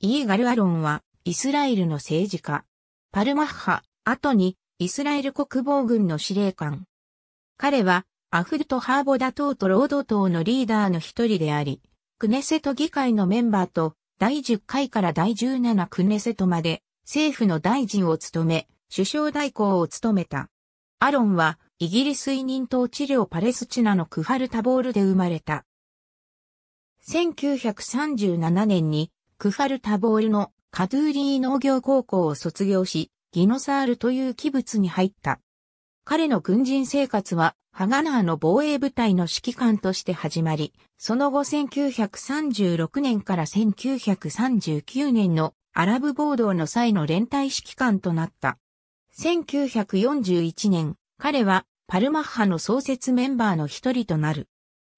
イーガル・アロンは、イスラエルの政治家。パルマッハ、後に、イスラエル国防軍の司令官。彼は、アフルト・ハーボダ党と労働党のリーダーの一人であり、クネセト議会のメンバーと、第10回から第17クネセトまで、政府の大臣を務め、首相代行を務めた。アロンは、イギリス移民統治領パレスチナのクファルタボールで生まれた。1937年にクファルタボールのカトゥーリー農業高校を卒業し、ギノサールという器物に入った。彼の軍人生活は、ハガナーの防衛部隊の指揮官として始まり、その後1936年から1939年のアラブ暴動の際の連帯指揮官となった。1941年、彼はパルマッハの創設メンバーの一人となる。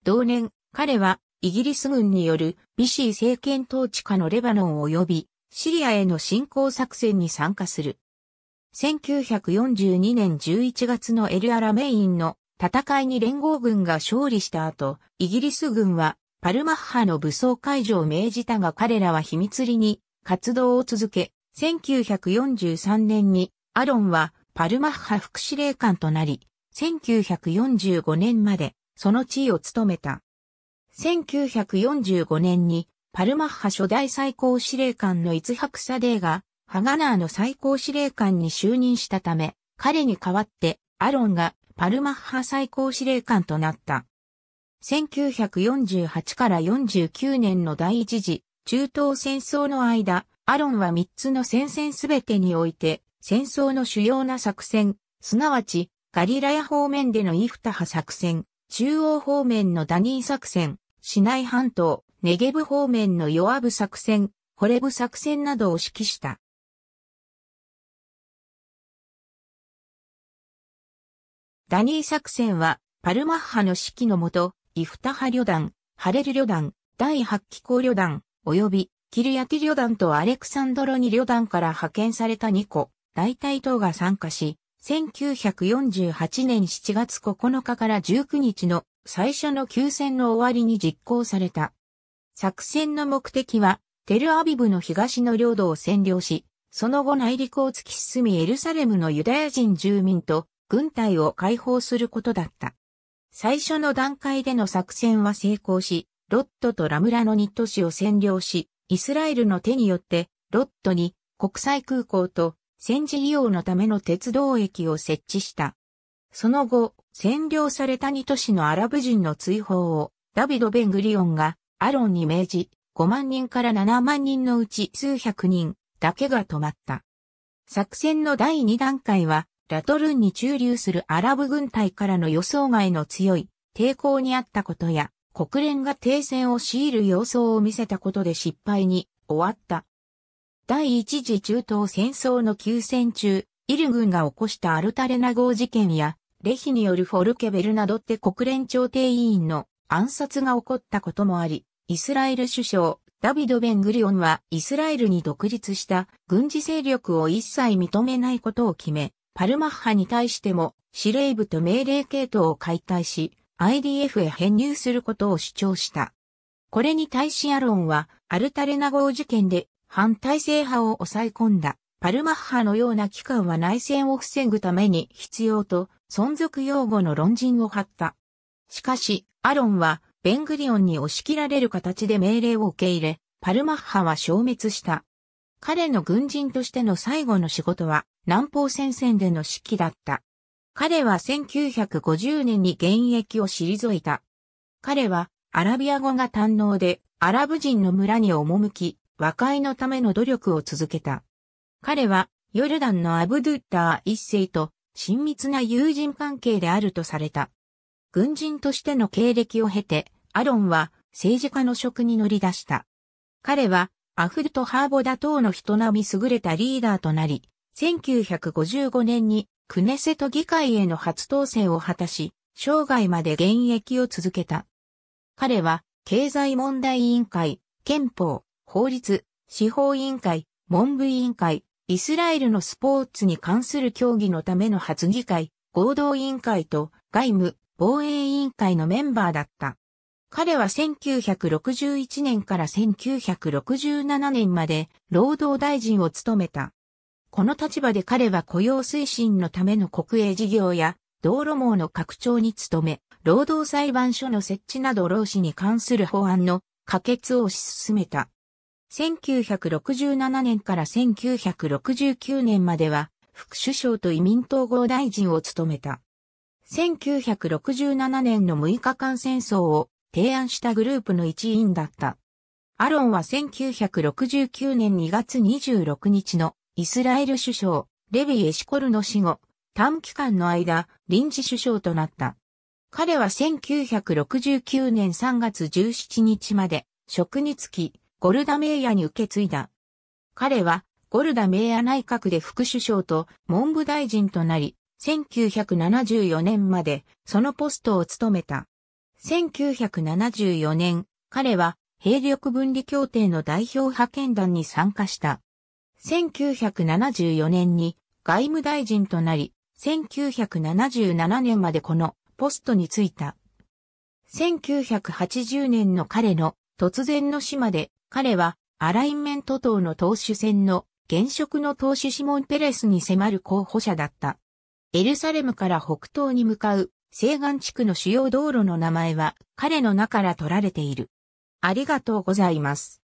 同年、彼はイギリス軍によるビシー政権統治下のレバノン及びシリアへの侵攻作戦に参加する。1942年11月のエルアラメインの戦いに連合軍が勝利した後、イギリス軍はパルマッハの武装解除を命じたが彼らは秘密裏に活動を続け、1943年にアロンはパルマッハ副司令官となり、1945年までその地位を務めた。1945年にパルマッハ初代最高司令官のイツハクサデーがハガナーの最高司令官に就任したため、彼に代わってアロンがパルマッハ最高司令官となった。1948から49年の第一次中東戦争の間、アロンは3つの戦線すべてにおいて戦争の主要な作戦、すなわちガリラヤ方面でのイフタハ作戦、中央方面のダニー作戦、シナイ半島、ネゲブ方面のヨアブ作戦、ホレブ作戦などを指揮した。ダニー作戦は、パルマッハの指揮のもと、イフタハ旅団、ハレル旅団、第8機構旅団、及び、キルヤキ旅団とアレクサンドロニ旅団から派遣された2個、大隊等が参加し、1948年7月9日から19日の最初の休戦の終わりに実行された。作戦の目的は、テルアビブの東の領土を占領し、その後内陸を突き進みエルサレムのユダヤ人住民と軍隊を解放することだった。最初の段階での作戦は成功し、ロットとラムラのニット市を占領し、イスラエルの手によってロットに国際空港と戦時利用のための鉄道駅を設置した。その後、占領された2都市のアラブ人の追放を、ダビド・ベングリオンがアロンに命じ、5万人から7万人のうち数百人だけが止まった。作戦の第2段階は、ラトルンに駐留するアラブ軍隊からの予想外の強い抵抗にあったことや、国連が停戦を強いる様相を見せたことで失敗に終わった。第一次中東戦争の休戦中、イル軍が起こしたアルタレナ号事件やレヒによるフォルケ・ベルなどって国連調停委員の暗殺が起こったこともあり、イスラエル首相、ダビド・ベングリオンはイスラエルに独立した軍事勢力を一切認めないことを決め、パルマッハに対しても司令部と命令系統を解体し、IDF へ編入することを主張した。これに対しアロンはアルタレナ号事件で反体制派を抑え込んだパルマッハのような機関は内戦を防ぐために必要と存続用語の論陣を張った。しかし、アロンはベングリオンに押し切られる形で命令を受け入れ、パルマッハは消滅した。彼の軍人としての最後の仕事は南方戦線での指揮だった。彼は1950年に現役を退いた。彼はアラビア語が堪能でアラブ人の村に赴き、和解のための努力を続けた。彼はヨルダンのアブドゥッダー一世と親密な友人関係であるとされた。軍人としての経歴を経て、アロンは政治家の職に乗り出した。彼はアフルト・ハーボダ等の人並み優れたリーダーとなり、1955年にクネセト議会への初当選を果たし、生涯まで現役を続けた。彼は経済問題委員会、憲法、法律、司法委員会、文部委員会、イスラエルのスポーツに関する協議のための発議会、合同委員会と外務、防衛委員会のメンバーだった。彼は1961年から1967年まで労働大臣を務めた。この立場で彼は雇用推進のための国営事業や道路網の拡張に努め、労働裁判所の設置など労使に関する法案の可決を推し進めた。1967年から1969年までは、副首相と移民統合大臣を務めた。1967年の6日間戦争を提案したグループの一員だった。アロンは1969年2月26日のイスラエル首相レビエシコルの死後、短期間の間、臨時首相となった。彼は1969年3月17日まで職に就き、ゴルダメイヤに受け継いだ。彼は、ゴルダメイヤ内閣で副首相と文部大臣となり、1974年までそのポストを務めた。1974年、彼は兵力分離協定の代表派遣団に参加した。1974年に外務大臣となり、1977年までこのポストに就いた。1980年の彼の突然の死まで彼はアラインメント党の党首選の現職の党首シモン・ペレスに迫る候補者だった。エルサレムから北東に向かう西岸地区の主要道路の名前は彼の名から取られている。ありがとうございます。